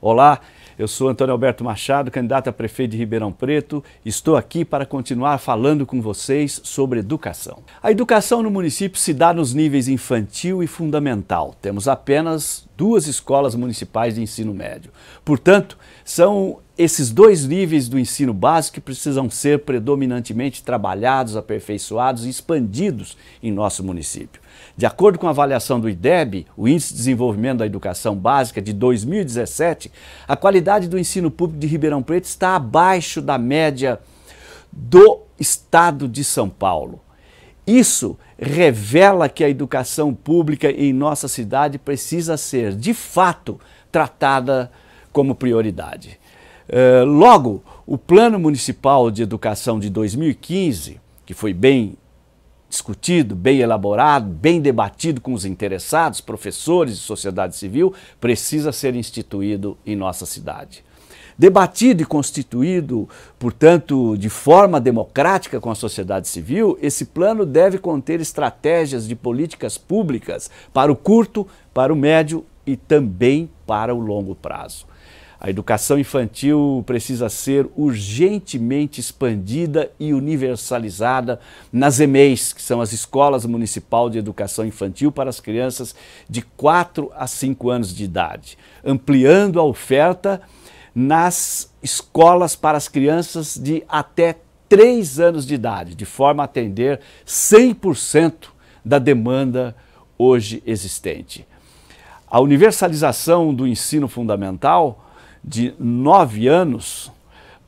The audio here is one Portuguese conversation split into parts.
Olá, eu sou Antônio Alberto Machado, candidato a prefeito de Ribeirão Preto. Estou aqui para continuar falando com vocês sobre educação. A educação no município se dá nos níveis infantil e fundamental. Temos apenas duas escolas municipais de ensino médio. Portanto, são esses dois níveis do ensino básico que precisam ser predominantemente trabalhados, aperfeiçoados e expandidos em nosso município. De acordo com a avaliação do IDEB, o Índice de Desenvolvimento da Educação Básica de 2017, a qualidade do ensino público de Ribeirão Preto está abaixo da média do estado de São Paulo. Isso revela que a educação pública em nossa cidade precisa ser, de fato, tratada como prioridade. Eh, logo, o Plano Municipal de Educação de 2015, que foi bem discutido, bem elaborado, bem debatido com os interessados, professores e sociedade civil, precisa ser instituído em nossa cidade debatido e constituído, portanto, de forma democrática com a sociedade civil, esse plano deve conter estratégias de políticas públicas para o curto, para o médio e também para o longo prazo. A educação infantil precisa ser urgentemente expandida e universalizada nas EMEIs, que são as Escolas Municipal de Educação Infantil para as crianças de 4 a 5 anos de idade, ampliando a oferta nas escolas para as crianças de até 3 anos de idade, de forma a atender 100% da demanda hoje existente. A universalização do ensino fundamental de 9 anos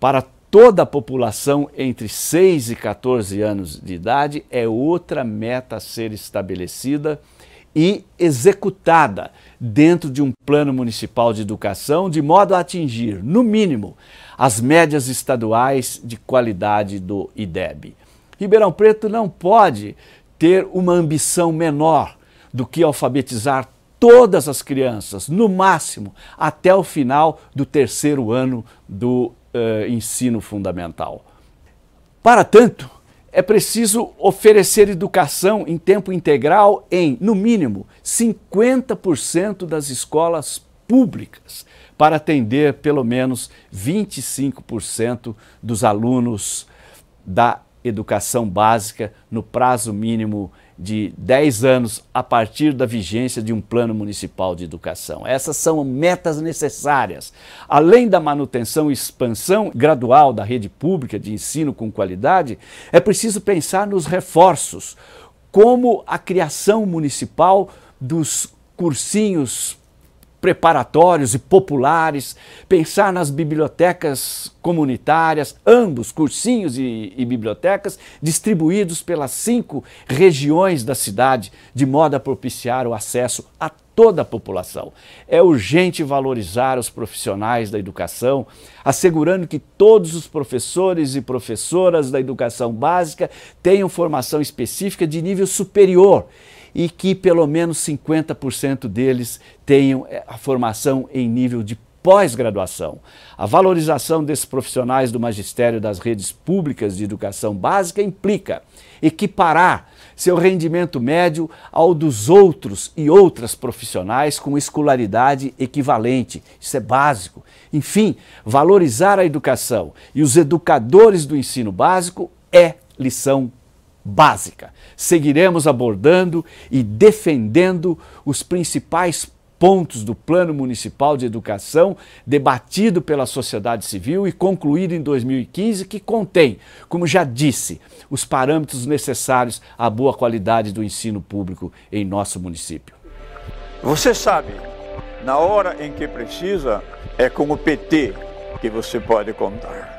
para toda a população entre 6 e 14 anos de idade é outra meta a ser estabelecida e executada dentro de um plano municipal de educação, de modo a atingir, no mínimo, as médias estaduais de qualidade do IDEB. Ribeirão Preto não pode ter uma ambição menor do que alfabetizar todas as crianças, no máximo, até o final do terceiro ano do uh, ensino fundamental. Para tanto, é preciso oferecer educação em tempo integral em, no mínimo, 50% das escolas públicas, para atender pelo menos 25% dos alunos da educação básica no prazo mínimo de 10 anos a partir da vigência de um plano municipal de educação. Essas são metas necessárias. Além da manutenção e expansão gradual da rede pública de ensino com qualidade, é preciso pensar nos reforços, como a criação municipal dos cursinhos preparatórios e populares, pensar nas bibliotecas comunitárias, ambos, cursinhos e, e, bibliotecas, distribuídos pelas cinco regiões da cidade, de modo a propiciar o acesso a toda a população. É urgente valorizar os profissionais da educação, assegurando que todos os professores e professoras da educação básica tenham formação específica de nível superior e que pelo menos 50% deles tenham eh, a formação em nível de pós-graduação. A valorização desses profissionais do magistério das redes públicas de educação básica implica equiparar seu rendimento médio ao dos outros e outras profissionais com escolaridade equivalente. Isso é básico. Enfim, valorizar a educação e os educadores do ensino básico é lição básica. Seguiremos abordando e defendendo os principais pontos do Plano Municipal de Educação, debatido pela sociedade civil e concluído em 2015, que contém, como já disse, os parâmetros necessários à boa qualidade do ensino público em nosso município. Você sabe, na hora em que precisa, é com o PT que você pode contar.